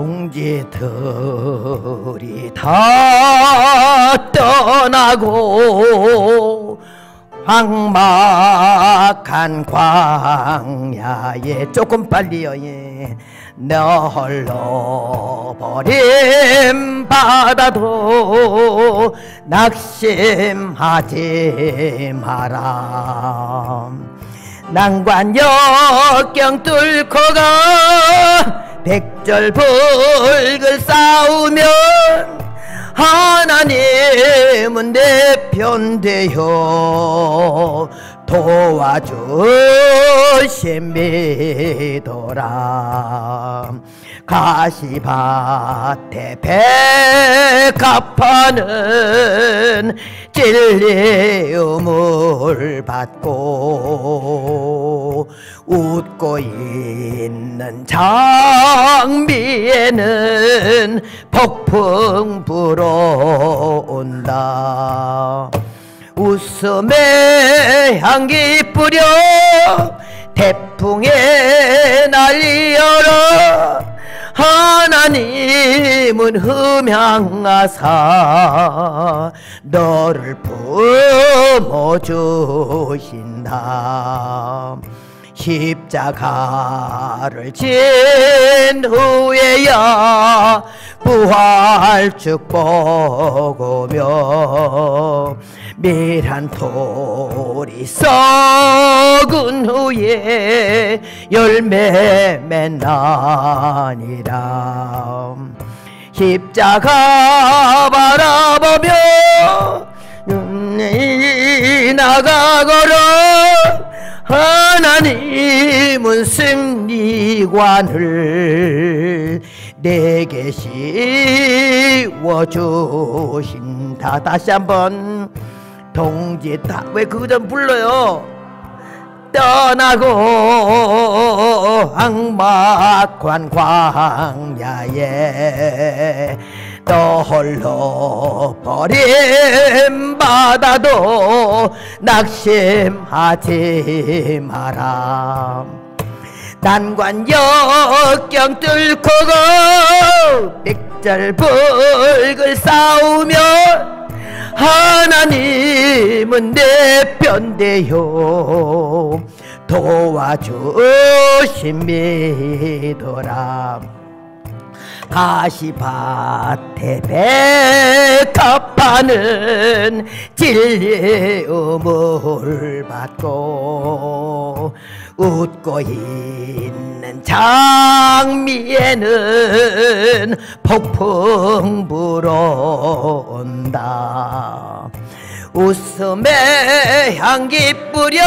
동지들이 다 떠나고 황막한 광야에 조금 빨리요 예. 널로 버린 바다도 낙심하지 마라 난관 역경 뚫고 가 백절벌글 싸우면 하나님은 내 편 되어 도와주신니더라 가시밭에 백합화는 진리음을 받고 웃고 있는 장미에는 폭풍 불어온다 웃음의 향기 뿌려 태풍에 날려라 하나님은 흠양하사 너를 품어주신다 십자가를 진 후에야 부활축 복고며 밀한 돌이 썩은 후에 열매 맺나니라 십자가 바라보며 눈이 나가 거라 하나님은 승리관을 내게 씌워주신다 다시 한번 동지다 왜그전 불러요 떠나고 악막관 광야에 떠홀러 버린 바다도 낙심하지 마라 난관 역경 뚫고 백절불글 싸우며 하나님은 내 편대요 도와주십니다라 가시밭에 백합파는 진리음을 받고 웃고 있는 장미에는 폭풍 불어온다 웃음의 향기 뿌려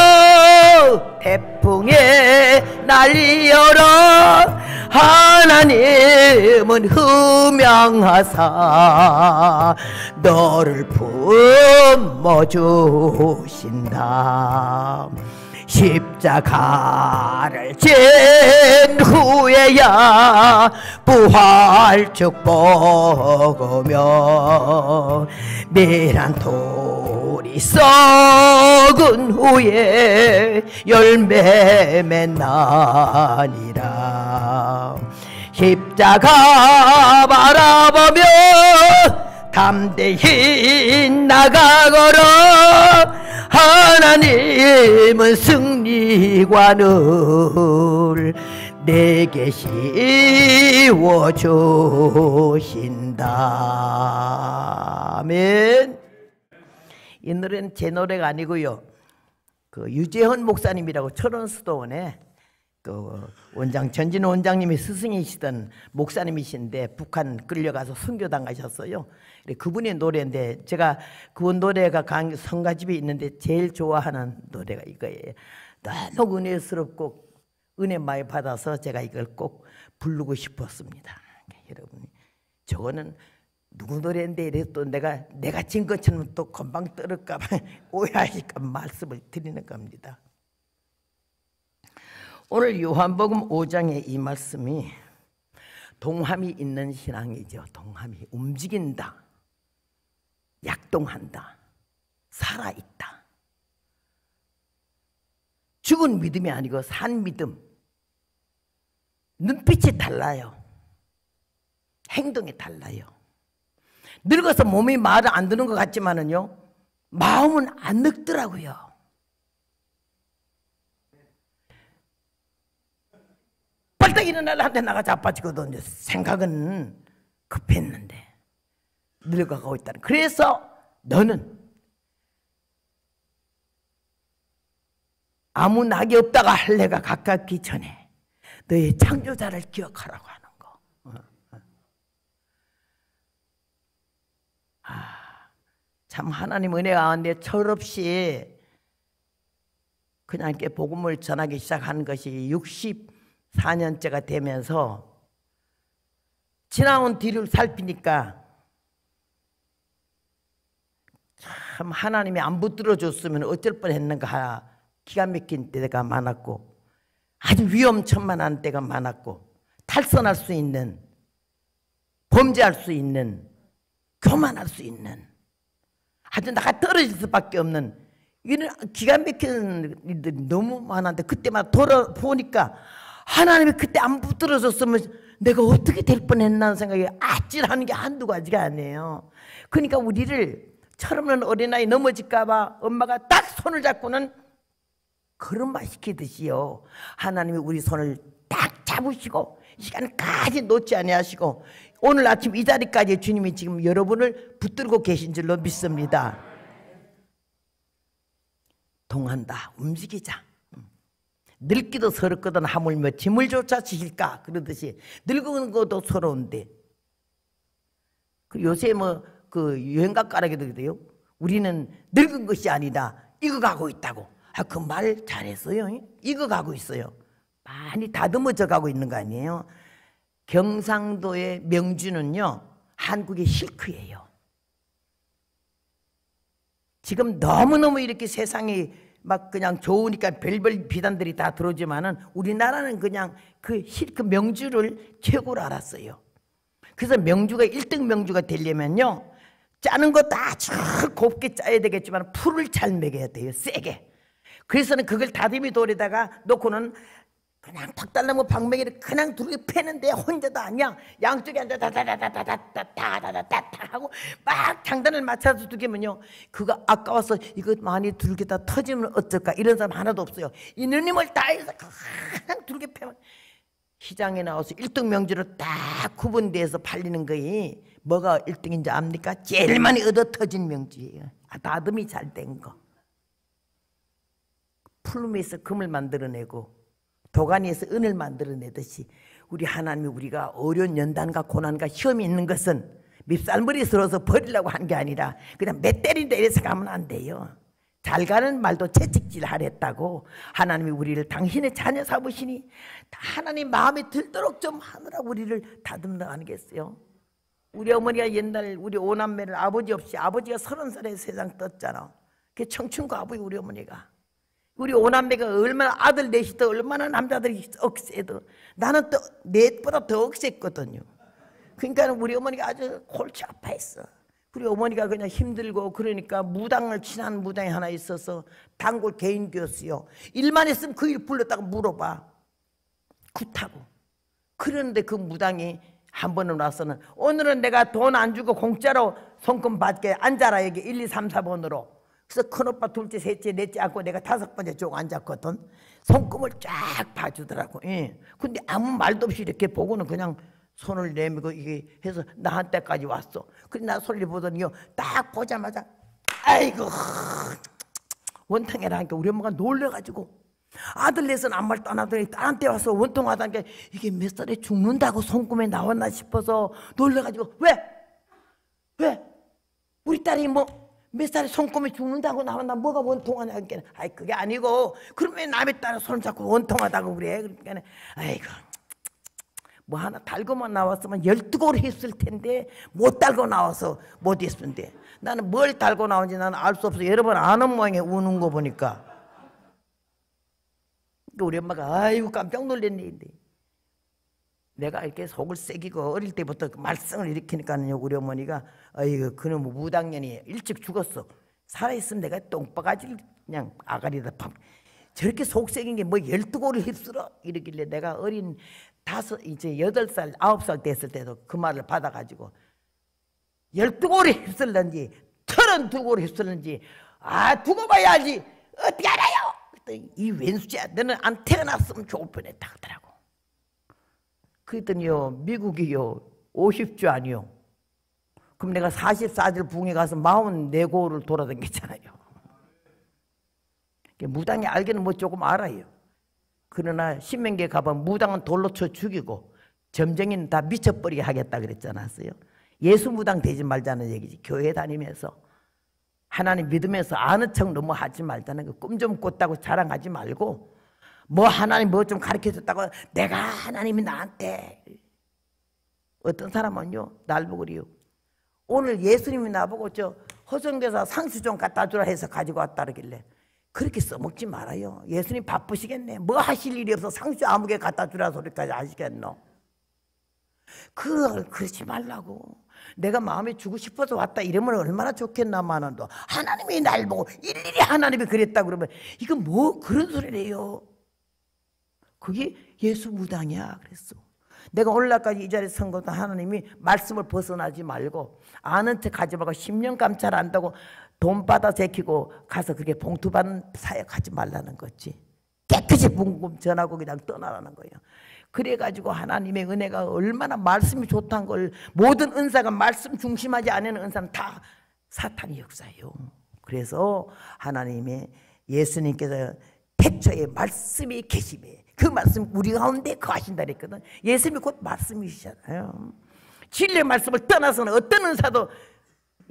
태풍에 날려라 하나님은 흠양하사 너를 품어 주신다 십자가를 진 후에야 부활축 복으며 미란 도 우리 썩은 후에 열매 맺나니라 십자가 바라보며 담대히 나가거라 하나님은 승리관을 내게 씌워 주신다. 아멘. 이 노래는 제 노래가 아니고요. 그 유재헌 목사님이라고 철원수도원에 그 원장 전진 원장님이 스승이시던 목사님이신데 북한 끌려가서 순교당하셨어요. 그분의 노래인데 제가 그분 노래가 강 성가집에 있는데 제일 좋아하는 노래가 이거예요. 너무 은혜스럽고 은혜 많이 받아서 제가 이걸 꼭 부르고 싶었습니다. 여러분 저거는 누구 노래인데 이래또 내가 내가 진 것처럼 또 금방 떨을까 봐 오해하실까 말씀을 드리는 겁니다. 오늘 요한복음 5장의 이 말씀이 동함이 있는 신앙이죠. 동함이 움직인다. 약동한다. 살아있다. 죽은 믿음이 아니고 산 믿음. 눈빛이 달라요. 행동이 달라요. 늙어서 몸이 말을 안 듣는 것 같지만은요. 마음은 안 늙더라고요. 빨딱 일어나려 한데 나가 자빠지거든. 생각은 급했는데. 늙어가고 있다는. 그래서 너는 아무 낙이 없다가 할례가 가깝기 전에 너의 창조자를 기억하라고 하는 참 하나님 은혜 가운데 철없이 그냥 이렇게 복음을 전하기 시작한 것이 64년째가 되면서 지나온 뒤를 살피니까 참 하나님이 안 붙들어 줬으면 어쩔 뻔했는가 기가 막힌 때가 많았고 아주 위험천만한 때가 많았고 탈선할 수 있는 범죄할 수 있는 교만할 수 있는 아주 나가 떨어질 수밖에 없는 이런 기가 막힌 일들이 너무 많았는데 그때마다 돌아보니까 하나님이 그때 안 붙들어줬으면 내가 어떻게 될 뻔했나 생각이 아찔하는 게 한두 가지가 아니에요. 그러니까 우리를 철없는 어린아이 넘어질까 봐 엄마가 딱 손을 잡고는 걸음마 시키듯이요. 하나님이 우리 손을 딱 잡으시고 시간까지 놓지 아니시고 오늘 아침 이 자리까지 주님이 지금 여러분을 붙들고 계신 줄로 믿습니다. 동한다. 움직이자. 음. 늙기도 서럽거든 하물며 짐을 조차 지실까 그러듯이 늙은 것도 서러운데 요새 뭐 그 유행가 까라기도 그래요 우리는 늙은 것이 아니다 이거 가고 있다고 아그 말 잘했어요 이거 가고 있어요 많이 다듬어져 가고 있는 거 아니에요 경상도의 명주는요, 한국의 실크예요. 지금 너무너무 이렇게 세상이 막 그냥 좋으니까 별별 비단들이 다 들어오지만은 우리나라는 그냥 그 실크 명주를 최고로 알았어요. 그래서 명주가 1등 명주가 되려면요. 짜는 거다 곱게 짜야 되겠지만 풀을 잘 먹여야 돼요. 세게. 그래서는 그걸 다듬이 돌에다가 놓고는 그냥 턱 달라면 방맹이를 그냥 두르게 패는데 혼자도 아니야. 양쪽에 앉아 다다다다다다다다다다 다 하고 막 장단을 맞춰서 두기면요 그거 아까워서 이거 많이 두르게다 터지면 어쩔까 이런 사람 하나도 없어요. 이누님을 다해서 그냥 두르게 패면 시장에 나와서 1등 명주로 딱 구분돼서 팔리는 거이 뭐가 1등인지 압니까? 제일 많이 얻어 터진 명주예요. 아, 다듬이 잘 된 거. 풀룸에서 금을 만들어내고 도가니에서 은을 만들어내듯이 우리 하나님이 우리가 어려운 연단과 고난과 시험이 있는 것은 밉살머리 스어서 버리려고 한 게 아니라 그냥 멧 때린다 이래서 가면 안 돼요. 잘 가는 말도 채찍질 하랬다고 하나님이 우리를 당신의 자녀 삼으시니 하나님 마음에 들도록 좀하느라 우리를 다듬는 아니겠어요? 우리 어머니가 옛날 우리 오남매를 아버지 없이 아버지가 서른 살에 세상 떴잖아. 그 청춘과 아버지 우리 어머니가. 우리 오남매가 얼마나 아들 넷이더 얼마나 남자들이 억세더 나는 또 넷보다 더 억세했거든요. 그러니까 우리 어머니가 아주 골치 아파했어. 우리 어머니가 그냥 힘들고 그러니까 무당을 친한 무당이 하나 있어서 단골 개인 교수요. 일만 했으면 그 일 불렀다고 물어봐. 그렇다고. 그런데 그 무당이 한 번은 와서는 오늘은 내가 돈 안 주고 공짜로 성금 받게 앉아라 여기 1, 2, 3, 4번으로 그래서 큰오빠 둘째 셋째 넷째 앉고 내가 다섯 번째 쪽 앉았거든 손금을 쫙 봐주더라고 예. 근데 아무 말도 없이 이렇게 보고는 그냥 손을 내밀고 이게 해서 나한테까지 왔어 그래 나 손리 보더니요 딱 보자마자 아이고 원통이라니까 우리 엄마가 놀래가지고 아들 넷은 아무 말도 안 하더니 딸한테 와서 원통하다니까 이게 몇 살에 죽는다고 손금에 나왔나 싶어서 놀래가지고 왜? 왜? 우리 딸이 뭐몇 살에 손꼽이 죽는다고 나만 나 뭐가 원통하냐 그러니까 아이 그게 아니고 그러면 남의 딸은 손 잡고 원통하다고 그래 그러니까 아이고 뭐 하나 달고만 나왔으면 열두 골 했을 텐데 못 달고 나와서 못 했는데 나는 뭘 달고 나온지 나는 알 수 없어 여러분 아는 모양에 우는 거 보니까 우리 엄마가 아이고 깜짝 놀랐네 내가 이렇게 속을 새기고 어릴 때부터 그 말썽을 일으키니까요 우리 어머니가 아이고 그놈 무당년이 일찍 죽었어 살아있으면 내가 똥바가지를 그냥 아가리다 팍 저렇게 속색인 게뭐 열두 고를 휩쓸어 이러길래 내가 어린 다섯 이제 여덟 살 아홉 살 됐을 때도 그 말을 받아가지고 열두 고를 휩쓸는지 서른두 고를 휩쓸는지 아 두고 봐야지 어떻게 알아요? 그랬더니 이 왼수야 너는 안 태어났으면 좋을 뻔했다 하더라고 그랬더니요, 미국이요, 50주 아니요. 그럼 내가 44주 붕에 가서 44고를 돌아다녔잖아요. 무당이 알기는 뭐 조금 알아요. 그러나 신명기가보 무당은 돌로 쳐 죽이고 점쟁이는 다 미쳐버리게 하겠다 그랬지 않았어요? 예수 무당 되지 말자는 얘기지. 교회 다니면서 하나님 믿으면서 아는 척 너무 하지 말자는 거. 꿈 좀 꿨다고 자랑하지 말고 뭐 하나님 뭐 좀 가르쳐 줬다고 내가 하나님이 나한테 어떤 사람은요 날 보고 그래요 오늘 예수님이 나보고 저 허성대사 상수 좀 갖다 주라 해서 가지고 왔다 그러길래 그렇게 써먹지 말아요 예수님 바쁘시겠네 뭐 하실 일이 없어 상수 아무개 갖다 주라 소리까지 하시겠노 그 그러지 말라고 내가 마음에 주고 싶어서 왔다 이러면 얼마나 좋겠나만는도 하나님이 날 보고 일일이 하나님이 그랬다 그러면 이거 뭐 그런 소리래요 그게 예수 무당이야 그랬어. 내가 오늘날까지 이 자리에 선 것도 하나님이 말씀을 벗어나지 말고 아는 척 하지 말고 10년 감찰 안다고 돈 받아 제키고 가서 그게 봉투 받는 사역하지 말라는 거지. 깨끗이 붕금 전하고 그냥 떠나라는 거예요. 그래가지고 하나님의 은혜가 얼마나 말씀이 좋다는 걸 모든 은사가 말씀 중심하지 않은 은사는 다 사탄의 역사예요. 그래서 하나님의 예수님께서 태초에 말씀이 계심에 그 말씀 우리 가운데 거하신다 그 그랬거든. 예수님이 곧 말씀이시잖아요. 진리의 말씀을 떠나서는 어떤 은사도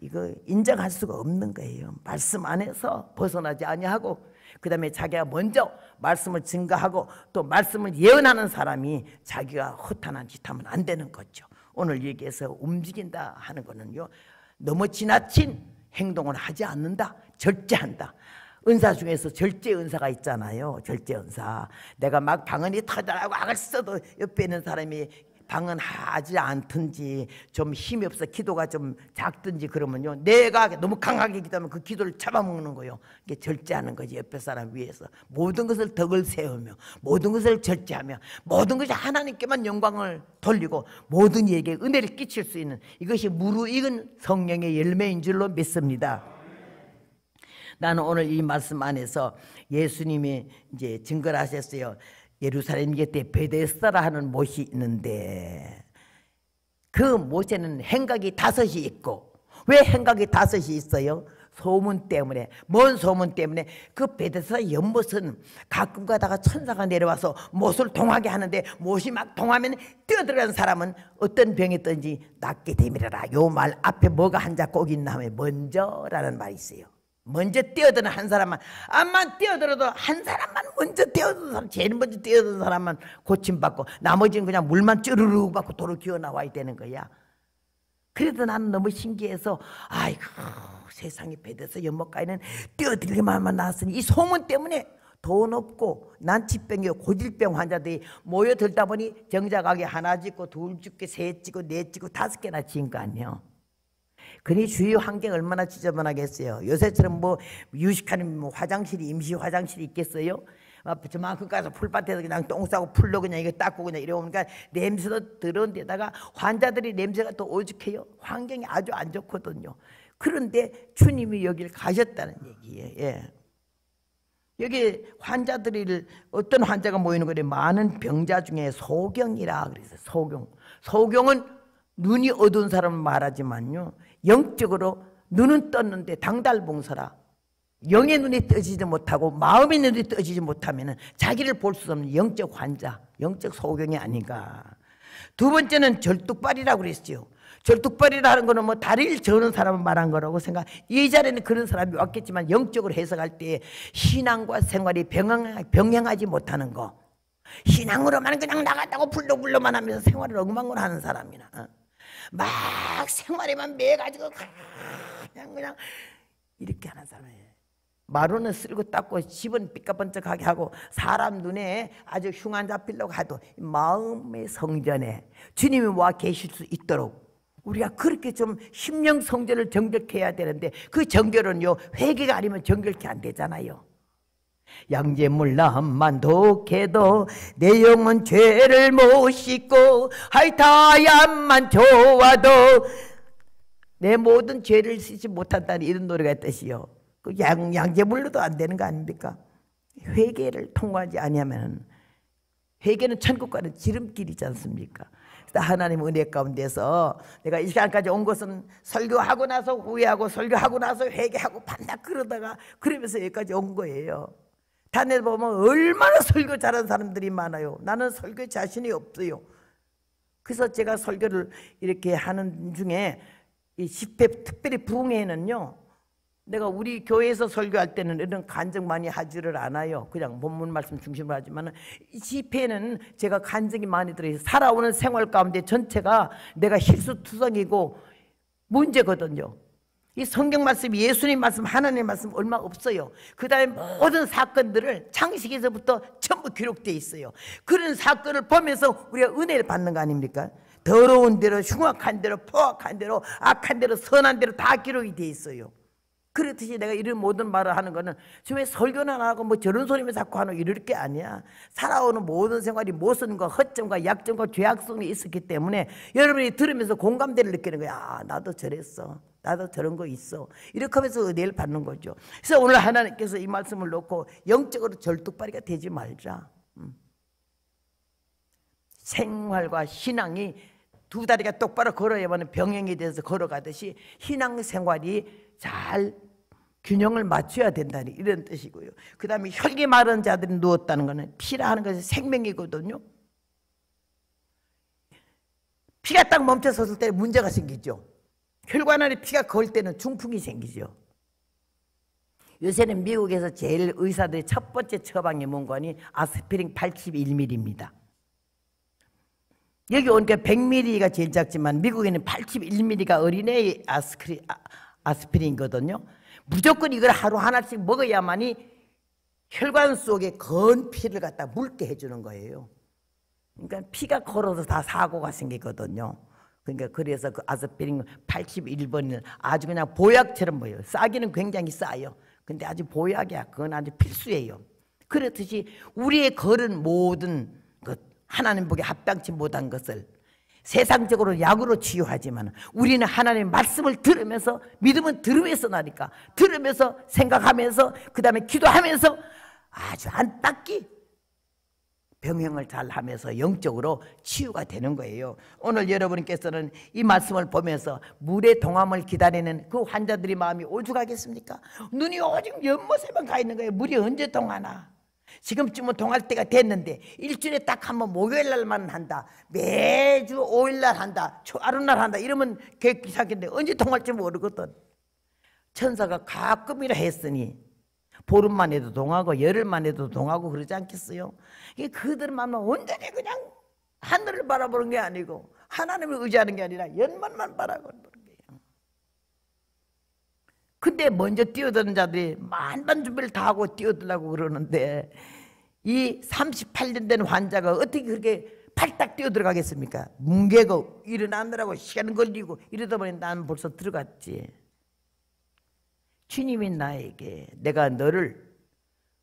이거 인정할 수가 없는 거예요. 말씀 안에서 벗어나지 아니하고 그 다음에 자기가 먼저 말씀을 증가하고 또 말씀을 예언하는 사람이 자기가 허탄한 짓 하면 안 되는 거죠. 오늘 얘기해서 움직인다 하는 거는요. 너무 지나친 행동을 하지 않는다. 절제한다. 은사 중에서 절제 은사가 있잖아요. 절제 은사. 내가 막 방언이 터져라고 악을 써도 옆에 있는 사람이 방언하지 않든지 좀 힘이 없어 기도가 좀 작든지 그러면요. 내가 너무 강하게 기도하면 그 기도를 잡아먹는 거예요. 이게 절제하는 거지. 옆에 사람 위해서. 모든 것을 덕을 세우며 모든 것을 절제하며 모든 것이 하나님께만 영광을 돌리고 모든 이에게 은혜를 끼칠 수 있는 이것이 무르익은 성령의 열매인 줄로 믿습니다. 나는 오늘 이 말씀 안에서 예수님이 이제 증거를 하셨어요. 예루살렘 곁에 베데스다라 하는 못이 있는데 그 못에는 행각이 다섯이 있고 왜 행각이 다섯이 있어요? 소문 때문에 뭔 소문 때문에 그 베데스다 연못은 가끔 가다가 천사가 내려와서 못을 동하게 하는데 못이 막 동하면 뛰어들어간 사람은 어떤 병이 든지 낫게 되미라라 요 말 앞에 뭐가 한자 꼭 있나 하면 먼저라는 말이 있어요 먼저 뛰어드는 한 사람만 암만 뛰어들어도 한 사람만 먼저 뛰어드는 사람 제일 먼저 뛰어드는 사람만 고침받고 나머지는 그냥 물만 쭈르르 받고 도로 기어나와야 되는 거야 그래도 나는 너무 신기해서 아이고 세상이 배대서 연못가에는 뛰어들기만 나왔으니 이 소문 때문에 돈 없고 난치병이 고질병 환자들이 모여들다 보니 정자가게 하나 짓고 둘 짓고 셋 짓고 넷 짓고 다섯 개나 지은 거 아니에요 그니 주위 환경 얼마나 지저분하겠어요. 요새처럼 뭐 유식하는 뭐 화장실이 임시 화장실이 있겠어요? 막 저만큼 가서 풀밭에서 그냥 똥 싸고 풀로 그냥 이거 닦고 그냥 이래 오니까 냄새도 더러운 데다가 환자들이 냄새가 또 오죽해요. 환경이 아주 안 좋거든요. 그런데 주님이 여길 가셨다는 얘기예요. 예. 여기 환자들을 어떤 환자가 모이는 거래 많은 병자 중에 소경이라 그래서 소경. 소경은 눈이 어두운 사람을 말하지만요. 영적으로 눈은 떴는데 당달봉서라. 영의 눈이 떠지지 못하고 마음의 눈이 떠지지 못하면 자기를 볼 수 없는 영적 환자, 영적 소경이 아닌가. 두 번째는 절뚝발이라고 그랬어요. 절뚝발이라는 거는 뭐 다리를 저는 사람을 말한 거라고 생각. 이 자리에는 그런 사람이 왔겠지만 영적으로 해석할 때 신앙과 생활이 병행, 병행하지 못하는 거. 신앙으로만 그냥 나갔다고 불러불러만 하면서 생활을 엉망으로 하는 사람이나. 어? 막 생활에만 매가지고 그냥 그냥 이렇게 하는 사람이에요. 마루는 쓸고 닦고 집은 삐까번쩍하게 하고 사람 눈에 아주 흉안 잡히려고 해도 마음의 성전에 주님이 와 계실 수 있도록 우리가 그렇게 좀 심령 성전을 정결케 해야 되는데 그 정결은요 회개가 아니면 정결케 안 되잖아요. 양재물 남만 독해도 내 영혼 죄를 못 씻고 하이타야만 좋아도 내 모든 죄를 씻지 못한다는 이런 노래가 있듯이요. 그 양, 양재물로도 안 되는 거 아닙니까? 회개를 통과하지 아니면 회개는 천국과는 지름길이지 않습니까? 하나님 은혜 가운데서 내가 이 시간까지 온 것은 설교하고 나서 후회하고 설교하고 나서 회개하고 반납 그러다가 그러면서 여기까지 온 거예요. 단에 보면 얼마나 설교 잘하는 사람들이 많아요. 나는 설교 자신이 없어요. 그래서 제가 설교를 이렇게 하는 중에 이 집회 특별히 부흥회는요. 내가 우리 교회에서 설교할 때는 이런 간증 많이 하지를 않아요. 그냥 본문 말씀 중심으로 하지만 이 집회는 제가 간증이 많이 들어요. 살아오는 생활 가운데 전체가 내가 힐수투성이고 문제거든요. 이 성경 말씀, 예수님 말씀, 하나님 말씀 얼마 없어요. 그 다음에 모든 사건들을 창식에서부터 전부 기록되어 있어요. 그런 사건을 보면서 우리가 은혜를 받는 거 아닙니까? 더러운 대로, 흉악한 대로, 포악한 대로, 악한 대로, 선한 대로 다 기록이 되어 있어요. 그렇듯이 내가 이런 모든 말을 하는 거는 지금 설교나 하고 뭐 저런 소리만 자꾸 하는 이럴 게 아니야. 살아오는 모든 생활이 모순과 허점과 약점과 죄악성이 있었기 때문에 여러분이 들으면서 공감대를 느끼는 거야. 아, 나도 저랬어. 나도 들은 거 있어. 이렇게 하면서 은혜를 받는 거죠. 그래서 오늘 하나님께서 이 말씀을 놓고 영적으로 절뚝발이가 되지 말자. 음. 생활과 신앙이 두 다리가 똑바로 걸어야만 병행이 돼서 걸어가듯이 신앙 생활이 잘 균형을 맞춰야 된다니 이런 뜻이고요. 그 다음에 혈기 마른 자들이 누웠다는 것은 피라 는 것이 생명이거든요. 피가 딱 멈춰섰을 때 문제가 생기죠. 혈관 안에 피가 걸 때는 중풍이 생기죠. 요새는 미국에서 제일 의사들의 첫 번째 처방의 문관이 아스피린 81ml입니다. 여기 오니까 100ml가 제일 작지만 미국에는 81ml가 어린애의 아스크리, 아, 아스피린이거든요. 무조건 이걸 하루 하나씩 먹어야만이 혈관 속에 건 피를 갖다 묽게 해주는 거예요. 그러니까 피가 걸어서 다 사고가 생기거든요. 그러니까 그래서 그 아스피린 8 1번은 아주 그냥 보약처럼 보여요. 싸기는 굉장히 싸요. 근데 아주 보약이야. 그건 아주 필수예요. 그렇듯이 우리의 걸은 모든 것 하나님 보기 합당치 못한 것을 세상적으로 약으로 치유하지만 우리는 하나님의 말씀을 들으면서 믿음은 들으면서 나니까 들으면서 생각하면서 그 다음에 기도하면서 아주 안타기 병행을 잘 하면서 영적으로 치유가 되는 거예요. 오늘 여러분께서는 이 말씀을 보면서 물의 동함을 기다리는 그 환자들의 마음이 오죽하겠습니까? 눈이 오직 연못에만 가 있는 거예요. 물이 언제 동하나? 지금쯤은 동할 때가 됐는데 일주일에 딱 한 번 목요일 날만 한다. 매주 오일 날 한다. 하루날 한다. 이러면 계획 기사겠데 언제 동할지 모르거든. 천사가 가끔이라 했으니 보름만 해도 동하고 열흘만 해도 동하고 그러지 않겠어요? 그들만 온전히 그냥 하늘을 바라보는 게 아니고 하나님을 의지하는 게 아니라 연만만 바라보는 거예요. 근데 먼저 뛰어드는 자들이 만반 준비를 다 하고 뛰어들라고 그러는데 이 38년 된 환자가 어떻게 그렇게 팔딱 뛰어 들어가겠습니까? 뭉개고 일어나느라고 시간 걸리고 이러다 보니 난 벌써 들어갔지. 주님이 나에게 내가 너를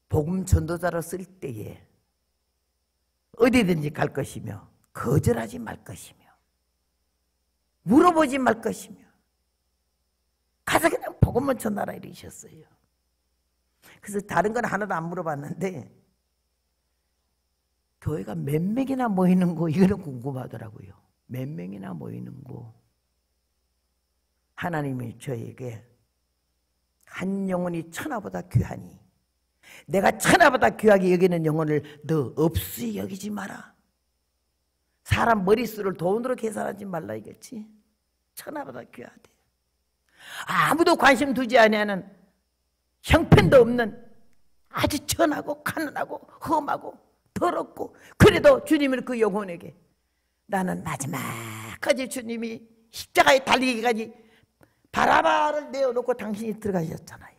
복음 전도자로 쓸 때에 어디든지 갈 것이며 거절하지 말 것이며 물어보지 말 것이며 가서 그냥 복음을 전하라 이러셨어요. 그래서 다른 건 하나도 안 물어봤는데 교회가 몇 명이나 모이는 거 이거는 궁금하더라고요. 몇 명이나 모이는 거 하나님이 저에게 한 영혼이 천하보다 귀하니 내가 천하보다 귀하게 여기는 영혼을 너 없이 여기지 마라. 사람 머릿수를 돈으로 계산하지 말라 이겠지. 천하보다 귀하대. 아무도 관심 두지 아니하는 형편도 없는 아주 천하고 가난하고 험하고 더럽고 그래도 주님은 그 영혼에게 나는 마지막까지 주님이 십자가에 달리기까지 바라바를 내어놓고 당신이 들어가셨잖아요.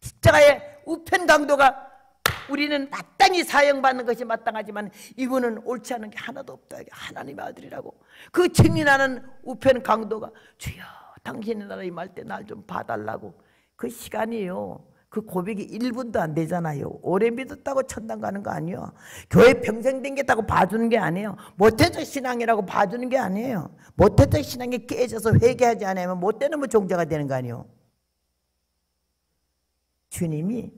십자가의 우편 강도가 우리는 마땅히 사형받는 것이 마땅하지만 이분은 옳지 않은 게 하나도 없다. 하나님의 아들이라고. 그 증인하는 우편 강도가 주여 당신의 나라 임할 때 날 좀 봐달라고. 그 시간이요. 그 고백이 1분도 안 되잖아요. 오래 믿었다고 천당 가는 거 아니에요. 교회 평생 댕겼다고 봐주는 게 아니에요. 못해서 신앙이라고 봐주는 게 아니에요. 못해서 신앙이 깨져서 회개하지 않으면 못되는 뭐 종자가 되는 거 아니에요. 주님이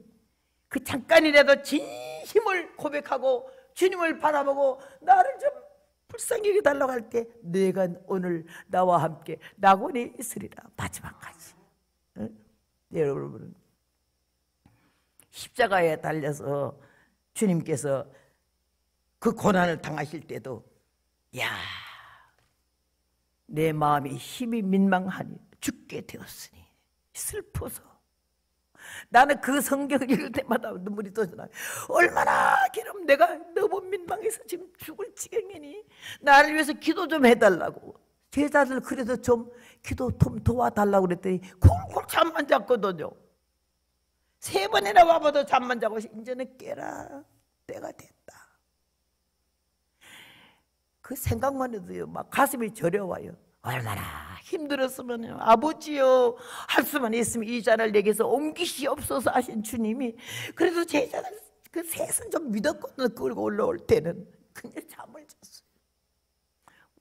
그 잠깐이라도 진심을 고백하고 주님을 바라보고 나를 좀 불쌍히 해달라고 할 때 내가 오늘 나와 함께 낙원에 있으리라 마지막까지 응? 네, 여러분 십자가에 달려서 주님께서 그 고난을 당하실 때도 야, 내 마음이 힘이 민망하니 죽게 되었으니 슬퍼서 나는 그 성경 읽을 때마다 눈물이 떠아나요 얼마나 기름 내가 너무 민망해서 지금 죽을 지경이니 나를 위해서 기도 좀 해달라고 제자들 그래서 좀 기도 좀 도와달라고 그랬더니 콜콜 잠만 잤거든요. 세 번이나 와봐도 잠만 자고 이제는 깨라 때가 됐다. 그 생각만 해도요 막 가슴이 저려와요. 얼마나 힘들었으면요. 아버지요 할 수만 있으면 이 자를 내게서 옮기시옵소서 하신 주님이 그래도 제자는 그 셋은 좀믿었거든 끌고 올라올 때는 그냥 잠을 잤어.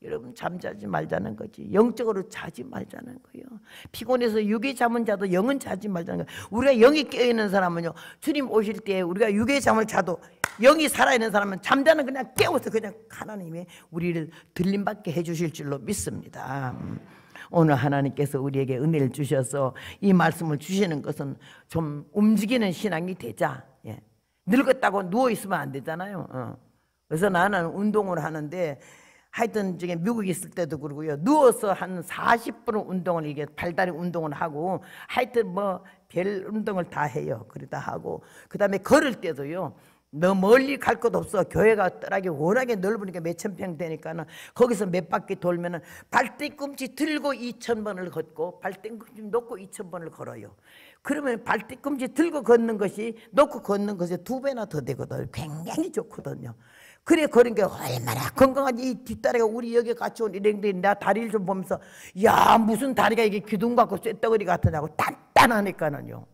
여러분 잠자지 말자는 거지. 영적으로 자지 말자는 거예요. 피곤해서 육의 잠은 자도 영은 자지 말자는 거예요. 우리가 영이 깨어있는 사람은요. 주님 오실 때 우리가 육의 잠을 자도 영이 살아있는 사람은 잠자는 그냥 깨워서 그냥 하나님이 우리를 들림받게 해주실 줄로 믿습니다. 오늘 하나님께서 우리에게 은혜를 주셔서 이 말씀을 주시는 것은 좀 움직이는 신앙이 되자. 예. 늙었다고 누워있으면 안 되잖아요. 어. 그래서 나는 운동을 하는데 하여튼 저게 미국에 있을 때도 그러고요. 누워서 한 40분 운동을 이게 발다리 운동을 하고 하여튼 뭐 별 운동을 다 해요. 그러다 하고 그다음에 걸을 때도요. 너 멀리 갈 곳 없어. 교회가 떠나기 워낙에 넓으니까 몇천 평 되니까는 거기서 몇 바퀴 돌면은 발뒤꿈치 들고 2천 번을 걷고 발뒤꿈치 놓고 2천 번을 걸어요. 그러면 발뒤꿈치 들고 걷는 것이 놓고 걷는 것이 두 배나 더 되거든요. 굉장히 좋거든요. 그래, 그런 게 얼마나 건강한 이 뒷다리가 우리 여기 같이 온 일행들이 나 다리를 좀 보면서, 야, 무슨 다리가 이게 기둥 같고 쇳덩어리 같으냐고 단단하니까는요.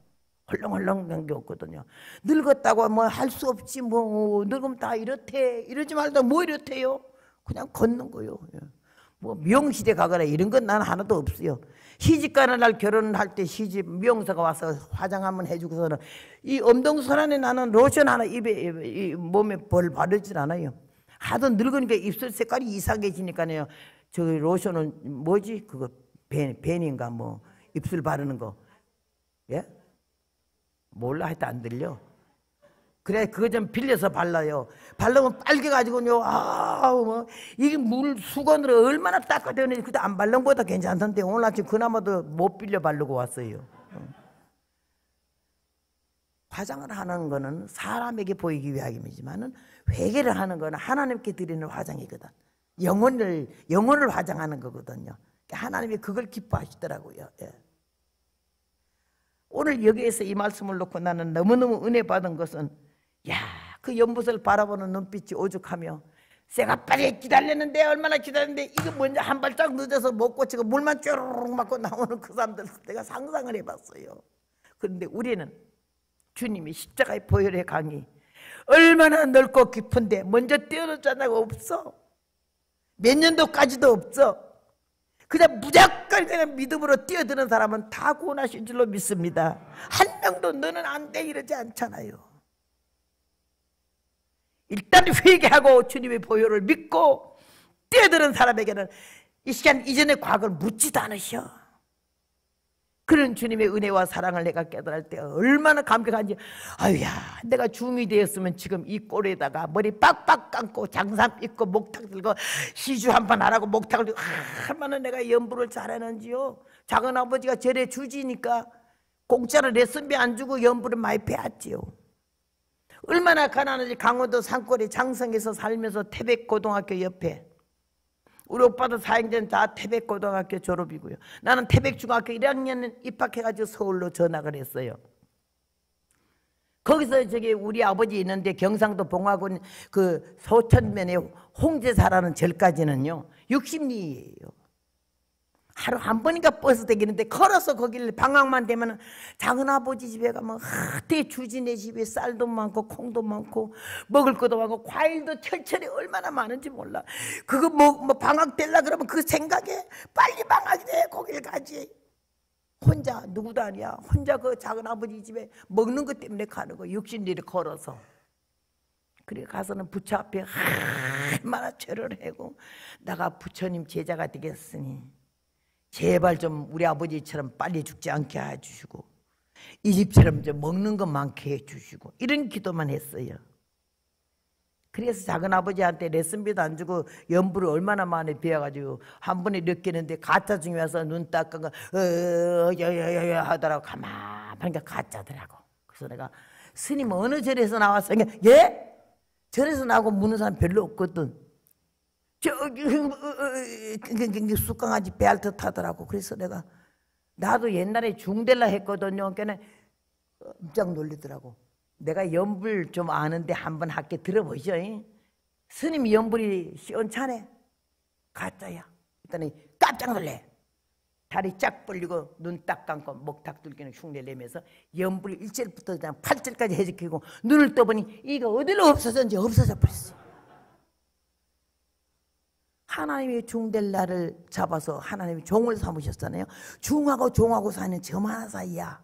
헐렁헐렁한 게 없거든요. 늙었다고 뭐 할 수 없지, 뭐, 어, 늙으면 다 이렇대. 이러지 말다 뭐 이렇대요? 그냥 걷는 거요. 예. 뭐 미용실에 가거나 이런 건 난 하나도 없어요. 시집 가는 날결혼할때 시집 미용사가 와서 화장 한번 해주고서는 이 엄동설안에 나는 로션 하나 입에, 입 몸에 벌 바르질 않아요. 하도 늙으니까 입술 색깔이 이상해지니까요. 저 로션은 뭐지? 그거 벤, 벤인가 뭐 입술 바르는 거. 예? 몰라 하여튼 안 들려. 그래 그거 좀 빌려서 발라요. 발르면 빨개가지고요. 아우 뭐 이게 물 수건으로 얼마나 닦아대는지 그때 안 발른 보다 괜찮던데 오늘 아침 그나마도 못 빌려 바르고 왔어요. 화장을 하는 거는 사람에게 보이기 위함이지만은 회개를 하는 거는 하나님께 드리는 화장이거든. 영혼을 영혼을 화장하는 거거든요. 하나님이 그걸 기뻐하시더라고요. 예. 오늘 여기에서 이 말씀을 놓고 나는 너무너무 은혜 받은 것은 야, 그 연못을 바라보는 눈빛이 오죽하며 새가 빨리 기다렸는데 얼마나 기다렸는데 이거 먼저 한 발짝 늦어서 못 고치고 물만 쪼르륵 맞고 나오는 그 사람들 내가 상상을 해봤어요. 그런데 우리는 주님이 십자가의 보혈의 강이 얼마나 넓고 깊은데 먼저 뛰어들잖아요 없어. 몇 년도까지도 없어. 그냥 무작정 그냥 믿음으로 뛰어드는 사람은 다 구원하신 줄로 믿습니다. 한 명도 너는 안 돼 이러지 않잖아요. 일단 회개하고 주님의 보혈을 믿고 뛰어드는 사람에게는 이 시간 이전의 과거를 묻지도 않으셔. 그런 주님의 은혜와 사랑을 내가 깨달을 때 얼마나 감격한지 아유야 내가 중이 되었으면 지금 이 꼴에다가 머리 빡빡 감고 장삼 입고 목탁 들고 시주 한 판 하라고 목탁을 들고 얼마나 내가 연부를 잘하는지요 작은아버지가 절에 주지니까 공짜로 레슨비 안 주고 연부를 많이 배웠지요 얼마나 가난한지 강원도 산골의 장성에서 살면서 태백고등학교 옆에 우리 오빠도 사행제다 태백고등학교 졸업이고요. 나는 태백중학교 1학년 입학해가지고 서울로 전학을 했어요. 거기서 저기 우리 아버지 있는데 경상도 봉화군 그 소천면에 홍제사라는 절까지는요. 60리예요. 하루 한 번인가 버스 되겠는데 걸어서 거기를 방학만 되면 작은 아버지 집에 가면 하대 주진의 집에 쌀도 많고 콩도 많고 먹을 것도 많고 과일도 철철이 얼마나 많은지 몰라. 그거 뭐, 뭐 방학 될라 그러면 그 생각에 빨리 방학이 돼 거길 가지. 혼자 누구도 아니야. 혼자 그 작은 아버지 집에 먹는 것 때문에 가는 거. 육신들이 걸어서. 그래 가서는 부처 앞에 얼마나 절을 하고 내가 부처님 제자가 되겠으니 제발 좀 우리 아버지처럼 빨리 죽지 않게 해주시고 이 집처럼 좀 먹는 것 많게 해주시고 이런 기도만 했어요. 그래서 작은 아버지한테 레슨비도 안 주고 연불을 얼마나 많이 비워가지고 한 번에 느끼는데 가짜 중에 와서 눈 닦은 거 어여여여 어, 어, 어, 하더라고 가만 보니까 그러니까 가짜더라고. 그래서 내가 스님 어느 절에서 나왔어요? 그 예? 절에서 나고 무는 사람 별로 없거든. 저기 그, 뭐, 어, 어, 그, 그, 쑥강아지 벨트 타더라고. 그래서 내가 나도 옛날에 중대라 했거든요. 그러니까 깜짝 놀리더라고. 내가 연불 좀 아는데 한번 학게 들어보시죠. 스님 연불이 시원찮네. 가짜야. 일단은 깜짝 놀래. 다리 쫙 벌리고 눈 딱 감고 목탁 들기는 흉내 내면서 연불이 일절부터 그냥 팔절까지 해지키고 눈을 떠보니 이거 어디로 없어졌는지 없어져 버렸어. 하나님의 중될 날을 잡아서 하나님이 종을 삼으셨잖아요. 중하고 종하고 사는 저만 사이야.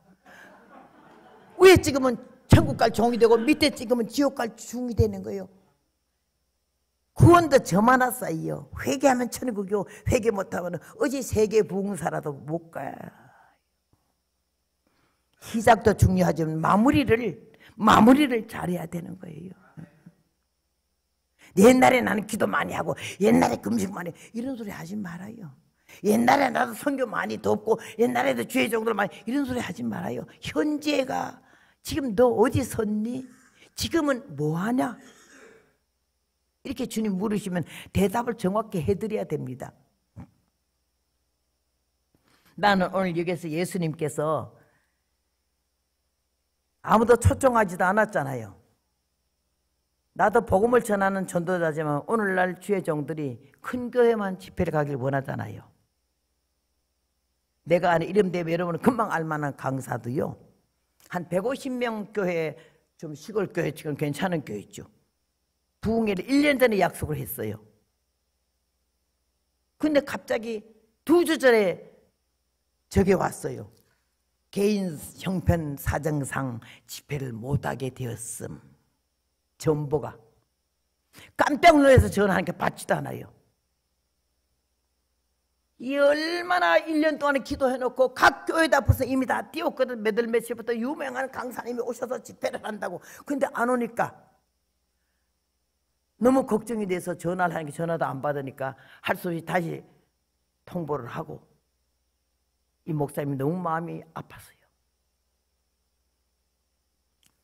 위에 찍으면 천국 갈 종이 되고 밑에 찍으면 지옥 갈 중이 되는 거예요. 구원도 저만한 사이요. 회개하면 천국이요. 회개 못하면 어제 세계 부흥사라도 못 가. 시작도 중요하지만 마무리를 마무리를 잘해야 되는 거예요. 옛날에 나는 기도 많이 하고 옛날에 금식 많이 이런 소리 하지 말아요. 옛날에 나도 성교 많이 돕고 옛날에도 주의 정도로 많이 이런 소리 하지 말아요. 현재가 지금 너 어디 섰니? 지금은 뭐 하냐? 이렇게 주님 물으시면 대답을 정확히 해드려야 됩니다. 나는 오늘 여기서 예수님께서 아무도 초청하지도 않았잖아요. 나도 복음을 전하는 전도자지만 오늘날 주의종들이 큰 교회만 집회를 가길 원하잖아요. 내가 아는 이름 대비 여러분은 금방 알만한 강사도요. 한 150명 교회 좀 시골 교회 지금 괜찮은 교회 있죠. 부흥회를 1년 전에 약속을 했어요. 근데 갑자기 두 주 전에 저게 왔어요. 개인 형편 사정상 집회를 못하게 되었음. 전보가. 깜짝 놀라서 전하는 게 받지도 않아요. 이 얼마나 1년 동안 기도해놓고 각 교회다 벌써 이미 다 띄웠거든. 매들 며칠부터 유명한 강사님이 오셔서 집회를 한다고. 근데 안 오니까 너무 걱정이 돼서 전화를 하는 게 전화도 안 받으니까 할 수 없이 다시 통보를 하고 이 목사님이 너무 마음이 아팠어요.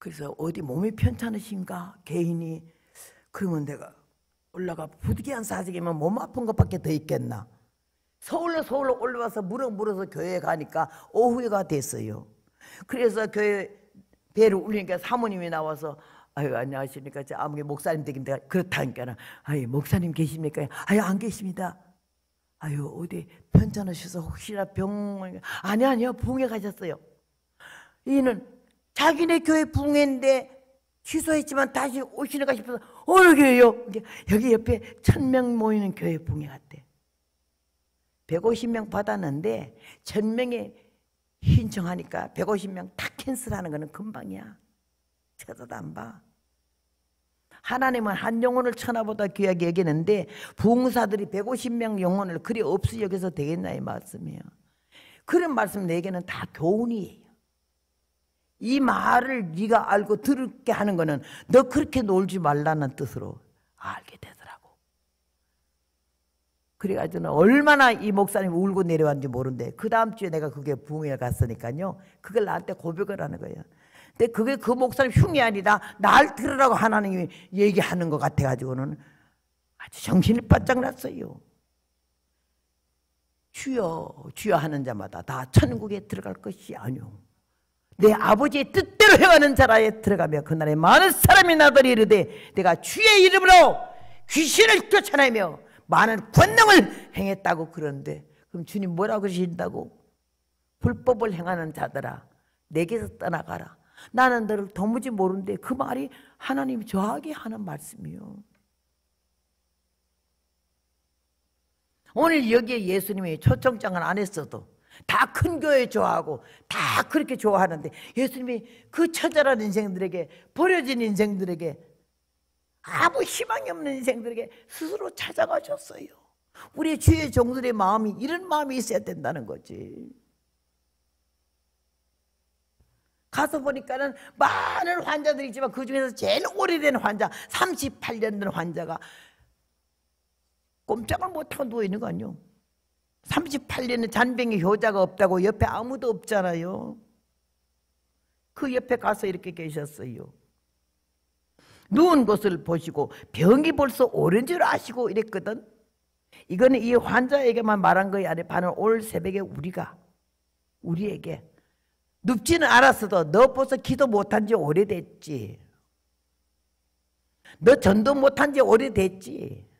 그래서 어디 몸이 편찮으신가 개인이 그러면 내가 올라가 부득이한 사직이면 몸 아픈 것밖에 더 있겠나 서울로 서울로 올라와서 물어물어서 교회에 가니까 오후가 됐어요 그래서 교회 배를 울리니까 사모님이 나와서 아유 안녕하십니까 저 아무게 목사님 되긴데 그렇다니까 아유 목사님 계십니까 아유 안 계십니다 아유 어디 편찮으셔서 혹시나 병 아니 아니요 봉에 가셨어요 이는 자기네 교회 붕흥회인데 취소했지만 다시 오시는가 싶어서 어느 교회요? 여기 옆에 천 명 모이는 교회 붕흥같대 150명 받았는데 천명에 신청하니까 150명 다 캔슬하는 거는 금방이야. 쳐다도 안 봐. 하나님은 한 영혼을 천하보다 귀하게 여기는데 부흥사들이 150명 영혼을 그리 없이 여기서 되겠나 이 말씀이에요. 그런 말씀 내게는 다 교훈이에요. 이 말을 네가 알고 들을게 하는 거는 너 그렇게 놀지 말라는 뜻으로 알게 되더라고. 그래가지고 는 얼마나 이 목사님이 울고 내려왔는지 모른데 그 다음 주에 내가 그게 부흥회 갔으니까요. 그걸 나한테 고백을 하는 거예요. 근데 그게 그 목사님 흉이 아니라 날 들으라고 하나님이 얘기하는 것 같아가지고는 아주 정신이 바짝 났어요. 주여 주여 하는 자마다 다 천국에 들어갈 것이 아니오. 내 아버지의 뜻대로 행하는 자라에 들어가며 그날에 많은 사람이 나더니 이르되 내가 주의 이름으로 귀신을 쫓아내며 많은 권능을 행했다고 그러는데 그럼 주님 뭐라고 그러신다고? 불법을 행하는 자들아 내게서 떠나가라 나는 너를 도무지 모른는데그 말이 하나님 이 저하게 하는 말씀이요 오늘 여기에 예수님이 초청장을 안 했어도 다큰 교회 좋아하고 다 그렇게 좋아하는데 예수님이 그 처절한 인생들에게 버려진 인생들에게 아무 희망이 없는 인생들에게 스스로 찾아가셨어요. 우리 주의 종들의 마음이 이런 마음이 있어야 된다는 거지. 가서 보니까는 많은 환자들이 있지만 그 중에서 제일 오래된 환자, 38년 된 환자가 꼼짝을 못하고 누워있는 거 아니요? 38년에 잔병에 효자가 없다고 옆에 아무도 없잖아요. 그 옆에 가서 이렇게 계셨어요. 누운 곳을 보시고 병이 벌써 오랜 줄 아시고 이랬거든. 이거는 이 환자에게만 말한 거에 아니 반은 오늘 새벽에 우리가 우리에게 눕지는 않았어도 너 벌써 기도 못한 지 오래됐지. 너 전도 못한 지 오래됐지.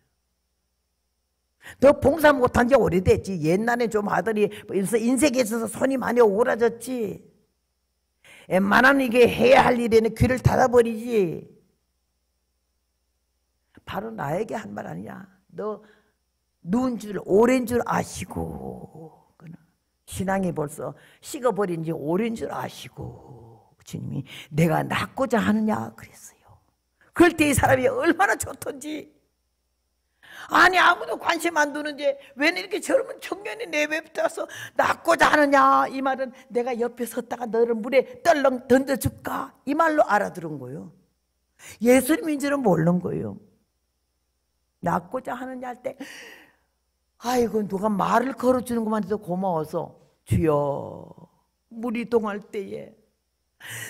너 봉사 못한 지 오래됐지. 옛날에 좀 하더니 인생에 있어서 손이 많이 오그라졌지. 웬만하면 이게 해야 할 일에는 귀를 닫아버리지. 바로 나에게 한 말 아니냐. 너 누운 줄, 오랜 줄 아시고. 신앙이 벌써 식어버린 지 오랜 줄 아시고. 주님이 내가 낫고자 하느냐 그랬어요. 그럴 때 이 사람이 얼마나 좋던지. 아니 아무도 관심 안 두는데 왜 이렇게 젊은 청년이 내뱉어서 낫고자 하느냐 이 말은 내가 옆에 섰다가 너를 물에 떨렁 던져줄까 이 말로 알아들은 거예요 예수님인지는 모르는 거예요 낫고자 하느냐 할 때 아이고 누가 말을 걸어주는 것만 해도 고마워서 주여 물이 동할 때에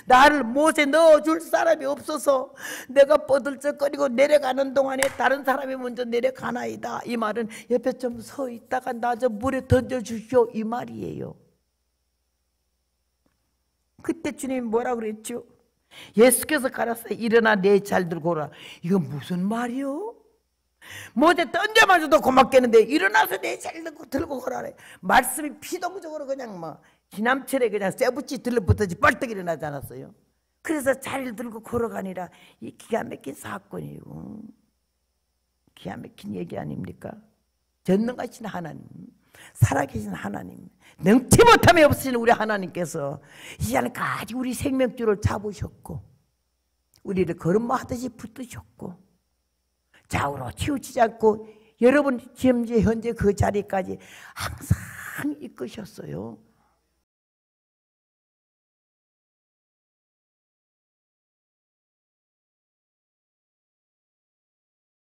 나를 못에 넣어줄 사람이 없어서 내가 뻗들쩍거리고 내려가는 동안에 다른 사람이 먼저 내려가나이다. 이 말은 옆에 좀 서 있다가 나저 물에 던져주시오. 이 말이에요. 그때 주님이 뭐라 그랬죠? 예수께서 가라사 일어나 내잘 들고 오라. 이거 무슨 말이요? 모세 던져마저도 고맙겠는데 일어나서 내잘 들고 들고 오라 말씀이 피동적으로 그냥 막 뭐 기남철에 그냥 쇠붙이 들러붙어지 벌떡 일어나지 않았어요. 그래서 자리를 들고 걸어가니라 이 기가 막힌 사건이고 기가 막힌 얘기 아닙니까? 전능하신 하나님, 살아계신 하나님, 능치 못함이 없으신 우리 하나님께서 이제까지 우리 생명줄을 잡으셨고 우리를 걸음마하듯이 붙드셨고 좌우로 치우치지 않고 여러분 지금 현재 그 자리까지 항상 이끄셨어요.